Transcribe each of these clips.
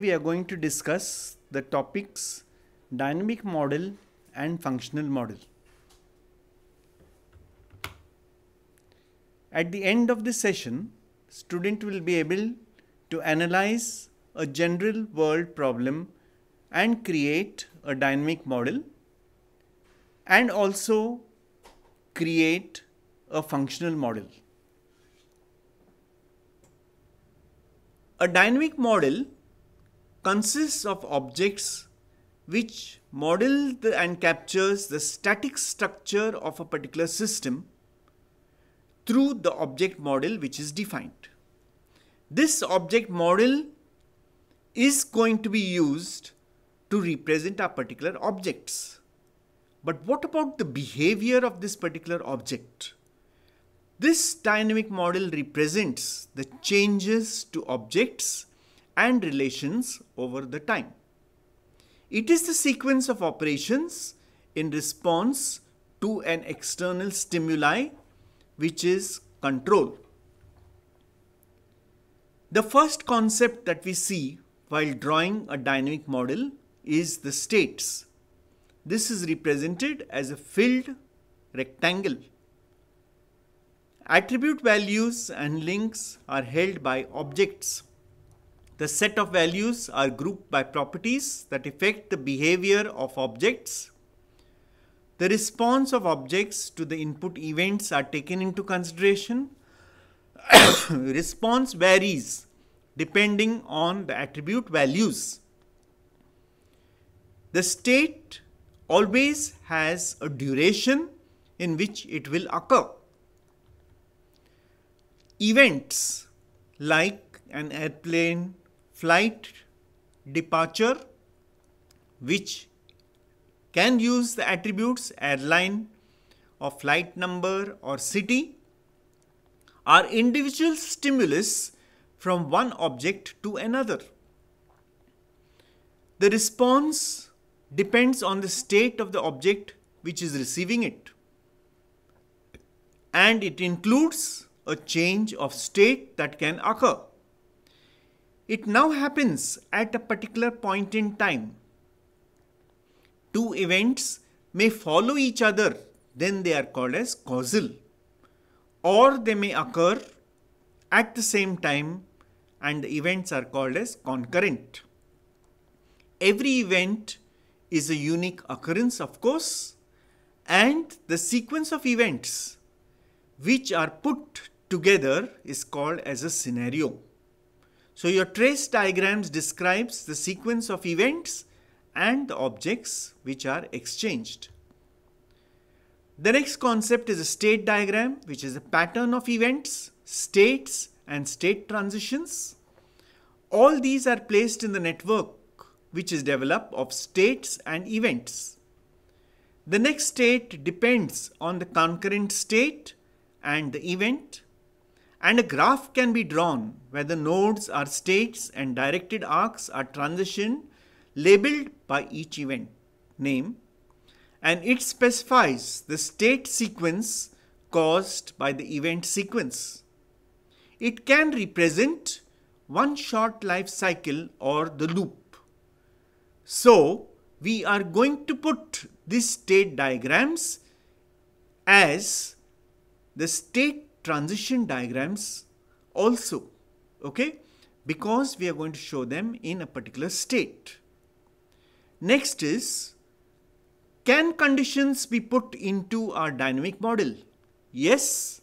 we are going to discuss the topics dynamic model and functional model. At the end of this session, student will be able to analyze a general world problem and create a dynamic model and also create a functional model. A dynamic model consists of objects which model the, and captures the static structure of a particular system through the object model which is defined. This object model is going to be used to represent our particular objects. But what about the behavior of this particular object? This dynamic model represents the changes to objects and relations over the time. It is the sequence of operations in response to an external stimuli which is control. The first concept that we see while drawing a dynamic model is the states. This is represented as a filled rectangle. Attribute values and links are held by objects. The set of values are grouped by properties that affect the behavior of objects. The response of objects to the input events are taken into consideration. response varies depending on the attribute values. The state always has a duration in which it will occur. Events like an airplane flight departure which can use the attributes airline or flight number or city are individual stimulus from one object to another. The response depends on the state of the object which is receiving it and it includes a change of state that can occur. It now happens at a particular point in time. Two events may follow each other, then they are called as causal. Or they may occur at the same time and the events are called as concurrent. Every event is a unique occurrence, of course, and the sequence of events which are put together is called as a scenario. So your trace diagrams describes the sequence of events and the objects which are exchanged. The next concept is a state diagram, which is a pattern of events, states and state transitions. All these are placed in the network, which is developed of states and events. The next state depends on the concurrent state and the event. And a graph can be drawn where the nodes are states and directed arcs are transition labeled by each event name and it specifies the state sequence caused by the event sequence. It can represent one short life cycle or the loop. So we are going to put these state diagrams as the state transition diagrams also, okay? Because we are going to show them in a particular state. Next is, can conditions be put into our dynamic model? Yes,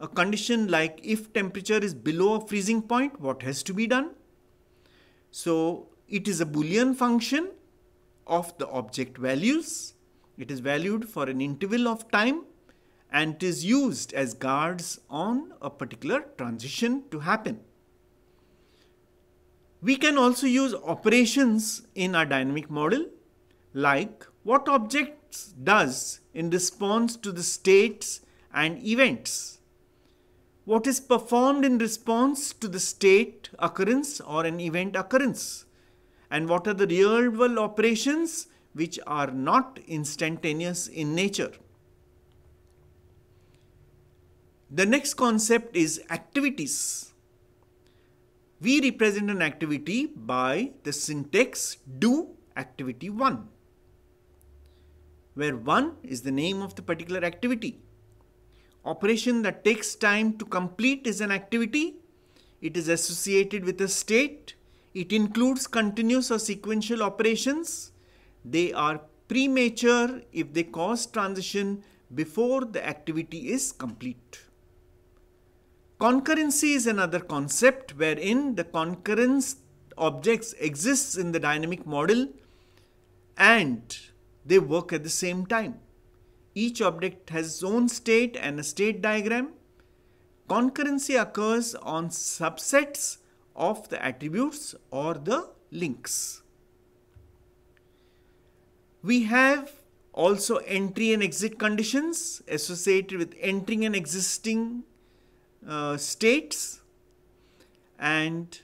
a condition like if temperature is below a freezing point, what has to be done? So it is a Boolean function of the object values. It is valued for an interval of time and is used as guards on a particular transition to happen. We can also use operations in our dynamic model like what objects does in response to the states and events. What is performed in response to the state occurrence or an event occurrence and what are the real world operations which are not instantaneous in nature. The next concept is activities. We represent an activity by the syntax do activity 1 where 1 is the name of the particular activity. Operation that takes time to complete is an activity. It is associated with a state. It includes continuous or sequential operations. They are premature if they cause transition before the activity is complete. Concurrency is another concept wherein the concurrence objects exists in the dynamic model and they work at the same time. Each object has its own state and a state diagram. Concurrency occurs on subsets of the attributes or the links. We have also entry and exit conditions associated with entering and existing uh, states and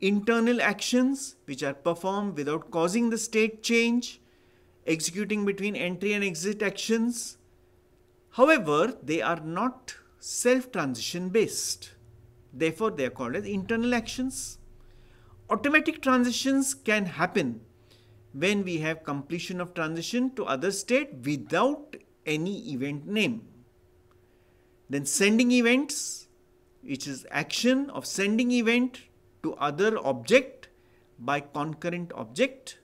internal actions which are performed without causing the state change, executing between entry and exit actions. However, they are not self-transition based. Therefore, they are called as internal actions. Automatic transitions can happen when we have completion of transition to other state without any event name. Then sending events which is action of sending event to other object by concurrent object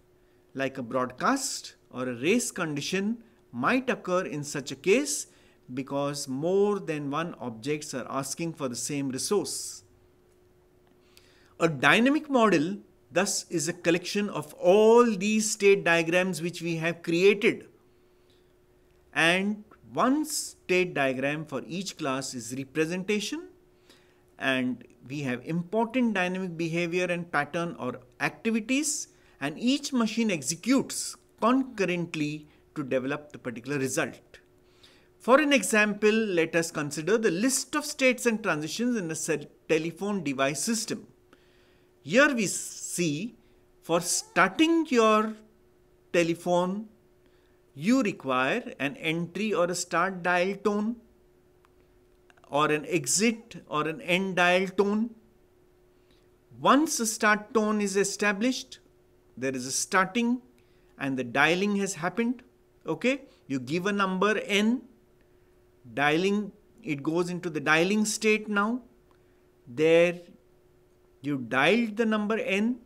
like a broadcast or a race condition might occur in such a case because more than one objects are asking for the same resource. A dynamic model thus is a collection of all these state diagrams which we have created and one state diagram for each class is representation and we have important dynamic behavior and pattern or activities and each machine executes concurrently to develop the particular result. For an example, let us consider the list of states and transitions in a telephone device system. Here we see for starting your telephone, you require an entry or a start dial tone or an exit or an end dial tone. Once a start tone is established, there is a starting and the dialing has happened. Okay, you give a number n, dialing, it goes into the dialing state now. There you dialed the number n,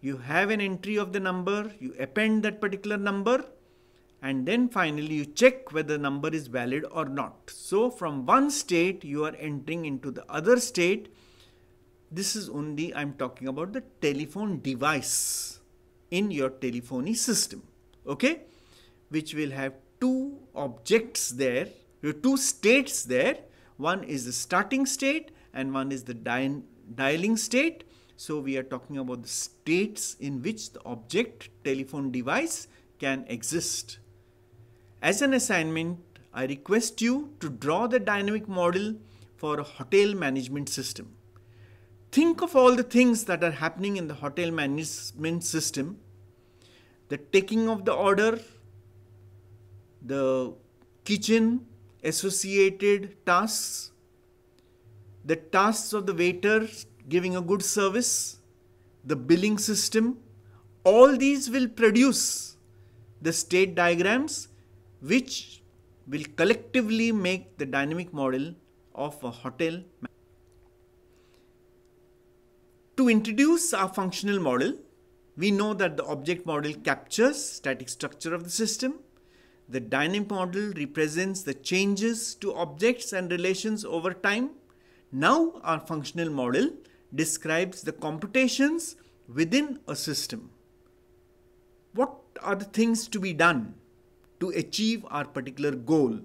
you have an entry of the number, you append that particular number and then finally you check whether number is valid or not. So from one state you are entering into the other state. This is only I'm talking about the telephone device in your telephony system, okay? Which will have two objects there, two states there. One is the starting state and one is the dialing state. So we are talking about the states in which the object telephone device can exist. As an assignment, I request you to draw the dynamic model for a hotel management system. Think of all the things that are happening in the hotel management system the taking of the order, the kitchen associated tasks, the tasks of the waiter giving a good service, the billing system, all these will produce the state diagrams which will collectively make the dynamic model of a hotel. To introduce our functional model, we know that the object model captures static structure of the system. The dynamic model represents the changes to objects and relations over time. Now our functional model describes the computations within a system. What are the things to be done to achieve our particular goal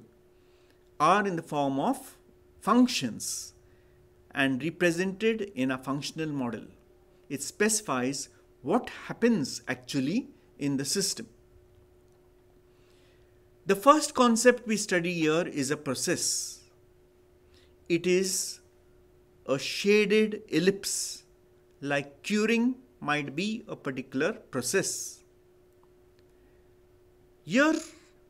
are in the form of functions and represented in a functional model. It specifies what happens actually in the system. The first concept we study here is a process. It is a shaded ellipse like curing might be a particular process. Here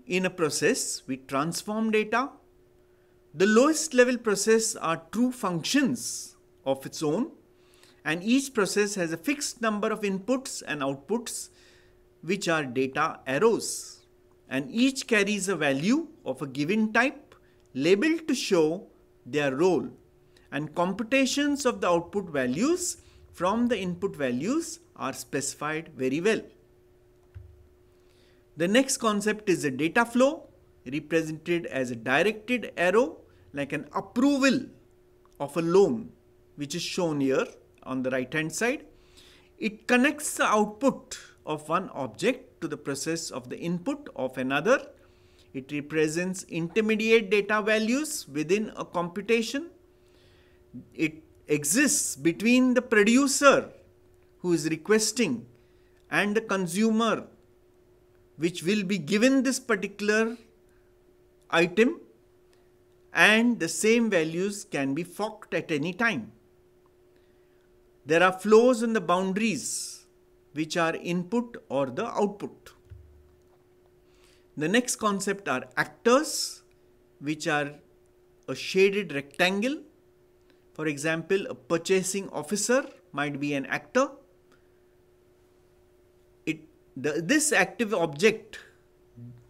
in a process, we transform data. The lowest level process are true functions of its own and each process has a fixed number of inputs and outputs which are data arrows and each carries a value of a given type labeled to show their role and computations of the output values from the input values are specified very well. The next concept is a data flow represented as a directed arrow like an approval of a loan which is shown here on the right hand side. It connects the output of one object to the process of the input of another. It represents intermediate data values within a computation. It exists between the producer who is requesting and the consumer which will be given this particular item and the same values can be forked at any time. There are flows in the boundaries which are input or the output. The next concept are actors which are a shaded rectangle. For example, a purchasing officer might be an actor the, this active object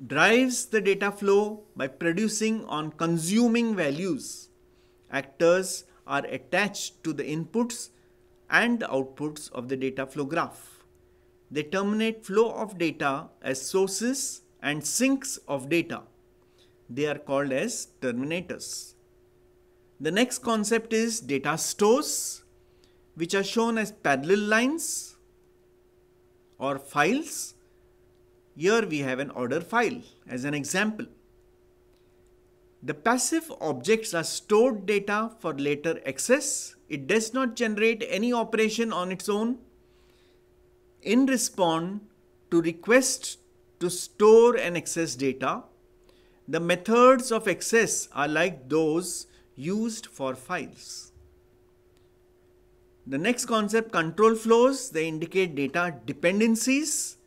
drives the data flow by producing on consuming values. Actors are attached to the inputs and the outputs of the data flow graph. They terminate flow of data as sources and sinks of data. They are called as terminators. The next concept is data stores, which are shown as parallel lines or files. Here we have an order file as an example. The passive objects are stored data for later access. It does not generate any operation on its own. In response to requests to store and access data, the methods of access are like those used for files. The next concept, control flows, they indicate data dependencies.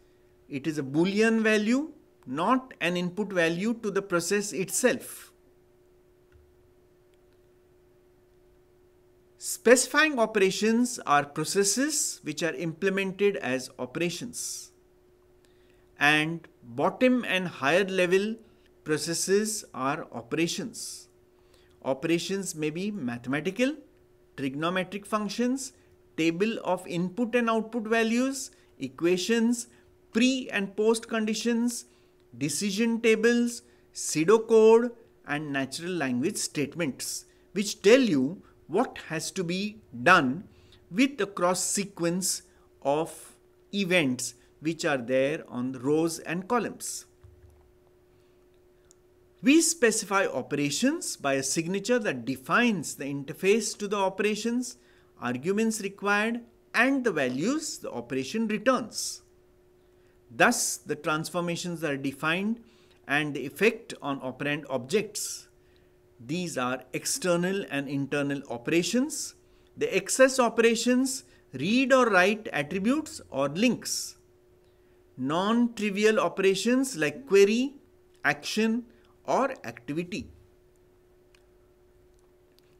It is a Boolean value, not an input value to the process itself. Specifying operations are processes which are implemented as operations. And bottom and higher level processes are operations. Operations may be mathematical, trigonometric functions, table of input and output values, equations, pre and post conditions, decision tables, pseudo code and natural language statements which tell you what has to be done with a cross sequence of events which are there on the rows and columns. We specify operations by a signature that defines the interface to the operations, arguments required, and the values the operation returns. Thus, the transformations are defined and the effect on operand objects. These are external and internal operations. The excess operations read or write attributes or links. Non-trivial operations like query, action, or activity.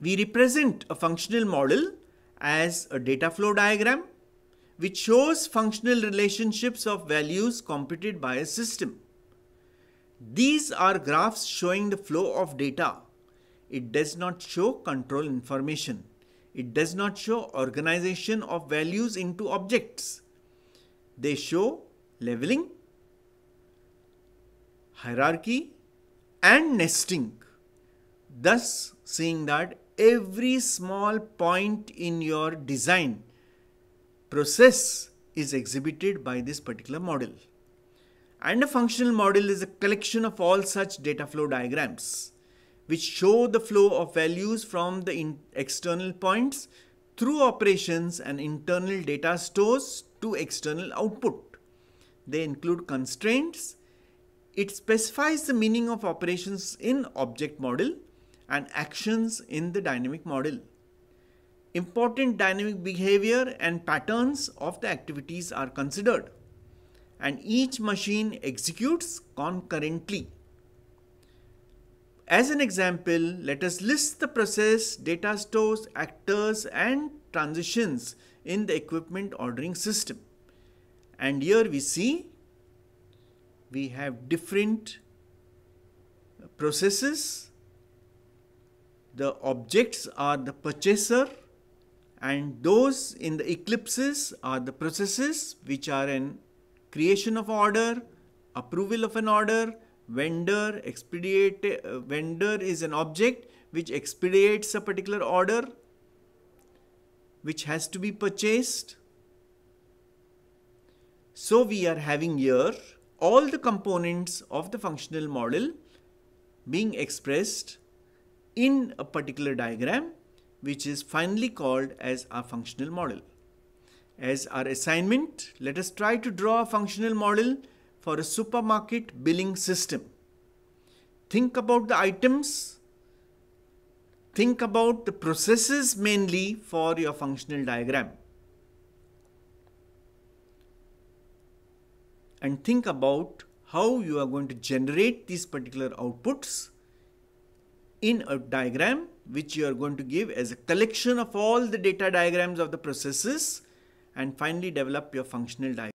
We represent a functional model as a data flow diagram which shows functional relationships of values computed by a system. These are graphs showing the flow of data. It does not show control information. It does not show organization of values into objects. They show leveling, hierarchy, and nesting, thus seeing that every small point in your design process is exhibited by this particular model. And a functional model is a collection of all such data flow diagrams, which show the flow of values from the external points through operations and internal data stores to external output. They include constraints it specifies the meaning of operations in object model and actions in the dynamic model. Important dynamic behavior and patterns of the activities are considered and each machine executes concurrently. As an example, let us list the process, data stores, actors and transitions in the equipment ordering system. And here we see we have different processes. The objects are the purchaser and those in the eclipses are the processes which are in creation of order, approval of an order, vendor, expedite, uh, vendor is an object which expedites a particular order which has to be purchased. So we are having here all the components of the functional model being expressed in a particular diagram which is finally called as our functional model. As our assignment, let us try to draw a functional model for a supermarket billing system. Think about the items, think about the processes mainly for your functional diagram. and think about how you are going to generate these particular outputs in a diagram which you are going to give as a collection of all the data diagrams of the processes and finally develop your functional diagram.